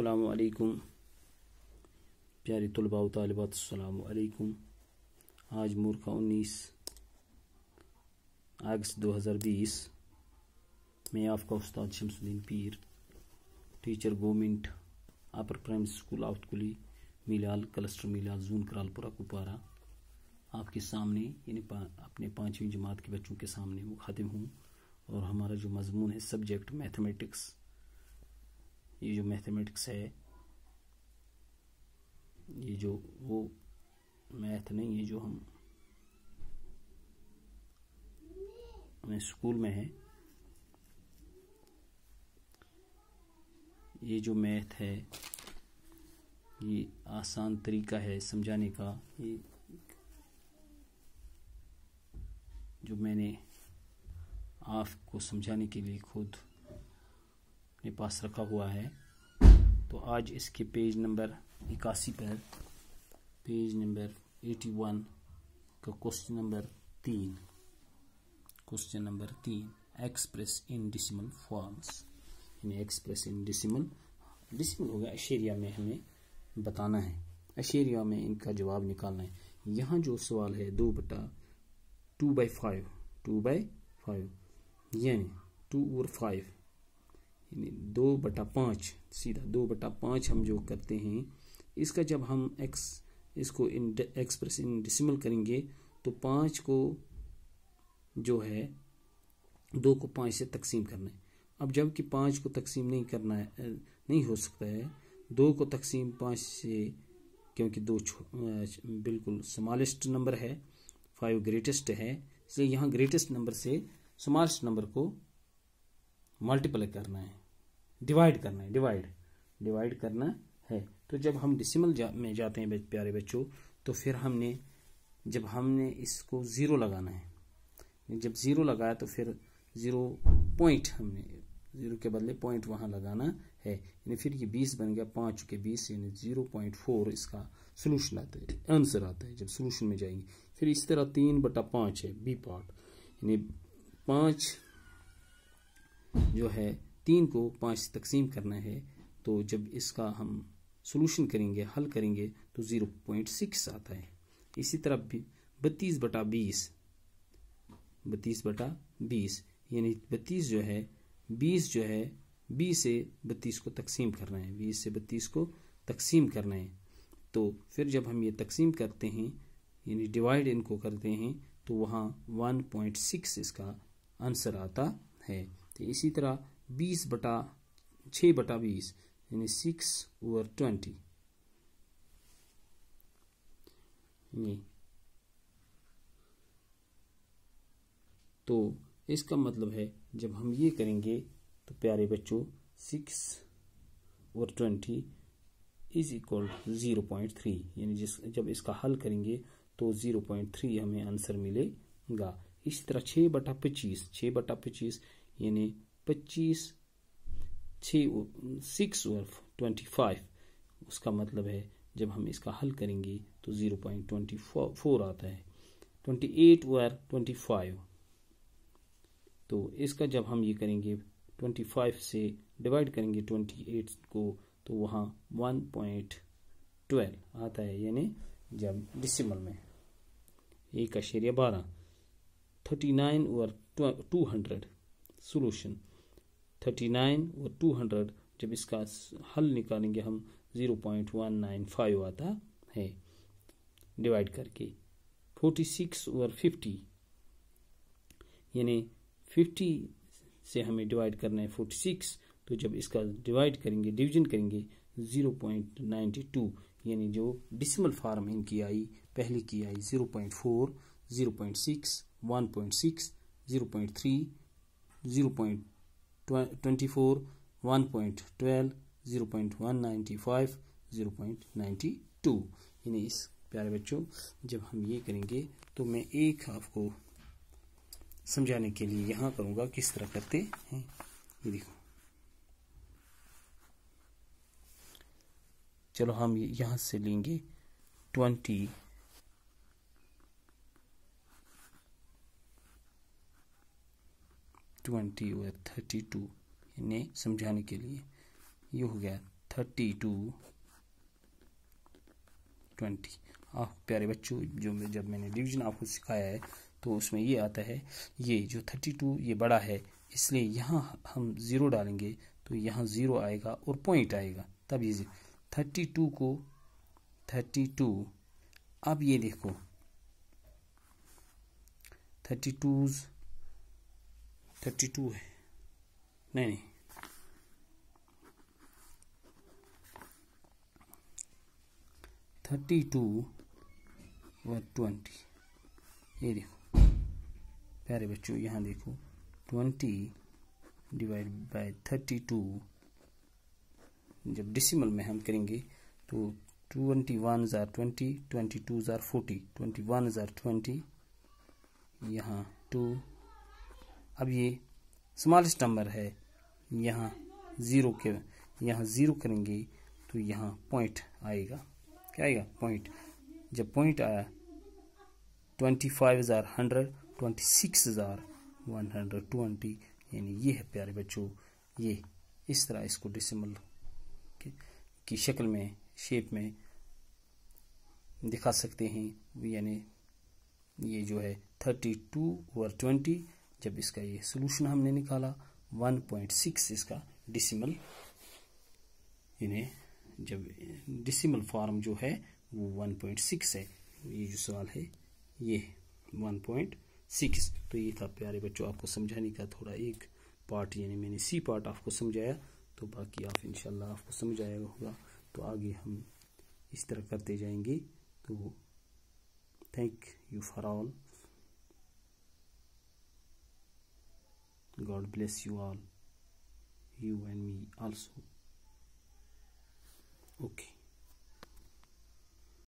अल्लाम प्यारे तलबा तलबात अलकुम आज मूर्खा उन्नीस अगस्त 2020 मैं आपका Ustad Shamsuddin Peer teacher government upper primary school Outkuli Milal cluster मिलाल जून करालपुरा कुपारा आपके सामने यानी पा, अपने पाँचवीं जमात के बच्चों के सामने मुखातिब हूँ और हमारा जो मजमून है सब्जेक्ट मैथमेटिक्स ये जो मैथमेटिक्स है ये जो वो मैथ नहीं है जो हम हमें स्कूल में है ये जो मैथ है ये आसान तरीका है समझाने का ये जो मैंने आपको समझाने के लिए खुद अपने पास रखा हुआ है तो आज इसके पेज नंबर इक्यासी पर पेज नंबर एटी वन का क्वेश्चन नंबर तीन क्वेश्चन नंबर तीन एक्सप्रेस इन डिसिमल फॉर्म्स यानी एक्सप्रेस इन डिसिमल डिसिमल हो गया एशेरिया में हमें बताना है अशेरिया में इनका जवाब निकालना है यहाँ जो सवाल है दो बटा two by five two by five यानी टू और फाइव दो बटा पाँच सीधा दो बटा पाँच हम जो करते हैं इसका जब हम एक्स इसको इन एक्सप्रेस इन डिसिमल करेंगे तो पाँच को जो है दो को पाँच से तकसीम करना है अब जबकि पाँच को तकसीम नहीं करना है नहीं हो सकता है दो को तकसीम पाँच से क्योंकि दो बिल्कुल स्मॉलेस्ट नंबर है फाइव ग्रेटेस्ट है इसलिए यहाँ ग्रेटेस्ट नंबर से स्मॉलेस्ट नंबर को मल्टीप्लाई करना है डिवाइड करना है डिवाइड डिवाइड करना है तो जब हम डिसिमल जा, में जाते हैं प्यारे बच्चों तो फिर हमने जब हमने इसको ज़ीरो लगाना है जब ज़ीरो लगाया तो फिर ज़ीरो पॉइंट हमने ज़ीरो के बदले पॉइंट वहाँ लगाना है यानी फिर ये बीस बन गया पाँच के बीस यानी ज़ीरो पॉइंट फोर इसका सोल्यूशन आता है आंसर आता है जब सोल्यूशन में जाएंगे फिर इस तरह तीन बटा पाँच है बी पार्ट यानी पाँच जो है तीन को पाँच से तकसीम करना है तो जब इसका हम सोलूशन करेंगे हल करेंगे तो ज़ीरो पॉइंट सिक्स आता है इसी तरह भी बत्तीस बटा बीस बत्तीस बटा बीस यानी बत्तीस जो है बीस जो है बीस से बत्तीस को तकसीम करना है बीस से बत्तीस को तकसीम करना है तो फिर जब हम ये तकसीम करते हैं यानी डिवाइड इनको करते हैं तो वहाँ वन पॉइंट सिक्स इसका आंसर आता है तो इसी तरह बीस बटा छः बटा बीस यानी सिक्स ओवर ट्वेंटी तो इसका मतलब है जब हम ये करेंगे तो प्यारे बच्चों सिक्स और twenty is equal zero point three यानी जिस जब इसका हल करेंगे तो ज़ीरो पॉइंट थ्री हमें आंसर मिलेगा इसी तरह छः बटा पच्चीस छः बटा पच्चीस यानी पच्चीस छः सिक्स और ट्वेंटी फाइव उसका मतलब है जब हम इसका हल करेंगे तो ज़ीरो पॉइंट ट्वेंटी फोर आता है ट्वेंटी एट और ट्वेंटी फाइव तो इसका जब हम ये करेंगे ट्वेंटी फाइव से डिवाइड करेंगे ट्वेंटी एट को तो वहाँ वन पॉइंट ट्वेल्व आता है यानी जब डिसम्बर में एक अशेरिया बारह थर्टी नाइन और two hundred solution thirty nine और टू हंड्रेड जब इसका हल निकालेंगे हम zero point one nine five आता है डिवाइड करके फोर्टी सिक्स और फिफ्टी यानी फिफ्टी से हमें डिवाइड करना है फोर्टी सिक्स तो जब इसका डिवाइड करेंगे डिवीजन करेंगे ज़ीरो पॉइंट नाइन्टी टू यानी जो डिसमल फार्म इनकी आई पहले की आई zero point four zero point six one point six zero point three zero point twenty four one point twelve zero point one ninety five zero point ninety two यानी इस प्यारे बच्चों जब हम ये करेंगे तो मैं एक आपको समझाने के लिए यहाँ करूँगा किस तरह करते हैं ये देखो चलो हम यहाँ से लेंगे ट्वेंटी ट्वेंटी हुआ थर्टी टू इन्हें समझाने के लिए ये हो गया थर्टी टू ट्वेंटी आप प्यारे बच्चों जो मैं जब मैंने डिवीजन आपको सिखाया है तो उसमें ये आता है ये जो थर्टी टू ये बड़ा है इसलिए यहाँ हम ज़ीरो डालेंगे तो यहाँ ज़ीरो आएगा और पॉइंट आएगा तब ये थर्टी टू को थर्टी टू अब ये देखो थर्टी टूज़ थर्टी टू है नहीं नहीं थर्टी टू और ट्वेंटी ये देखो प्यारे बच्चों यहाँ देखो twenty divide by thirty two जब डिसिमल में हम करेंगे तो ट्वेंटी वन हज़ार ट्वेंटी ट्वेंटी टू हज़ार फोर्टी ट्वेंटी वन हज़ार ट्वेंटी यहाँ टू अब ये स्मॉलेस्ट नंबर है यहाँ ज़ीरो के यहाँ ज़ीरो करेंगे तो यहाँ पॉइंट आएगा क्या आएगा पॉइंट जब पॉइंट आया ट्वेंटी फाइव हज़ार हंड्रेड ट्वेंटी सिक्स हज़ार वन हंड्रेड ट्वेंटी यानी ये है प्यारे बच्चों ये इस तरह इसको डिसम्बल की शक्ल में शेप में दिखा सकते हैं यानी ये जो है थर्टी टू और ट्वेंटी जब इसका ये सोल्यूशन हमने निकाला 1.6 इसका डिसिमल इन्हें जब डिसिमल फॉर्म जो है वो 1.6 है ये जो सवाल है ये 1.6 तो ये था प्यारे बच्चों आपको समझाने का थोड़ा एक पार्ट यानी मैंने सी पार्ट आपको समझाया तो बाकी आप इनशाला आपको समझ आया होगा तो आगे हम इस तरह करते जाएंगे तो thank you for all God bless you all, you and me also. Okay.